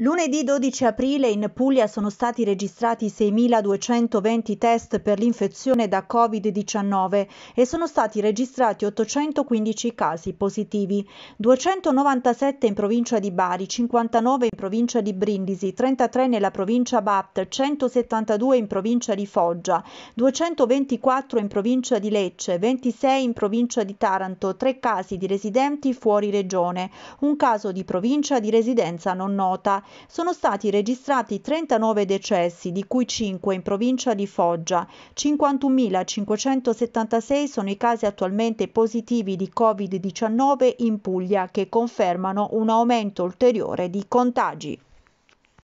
Lunedì 12 aprile in Puglia sono stati registrati 6.220 test per l'infezione da Covid-19 e sono stati registrati 815 casi positivi, 297 in provincia di Bari, 59 in provincia di Brindisi, 33 nella provincia Bapt, 172 in provincia di Foggia, 224 in provincia di Lecce, 26 in provincia di Taranto, 3 casi di residenti fuori regione, un caso di provincia di residenza non nota sono stati registrati 39 decessi, di cui 5 in provincia di Foggia. 51.576 sono i casi attualmente positivi di Covid-19 in Puglia, che confermano un aumento ulteriore di contagi.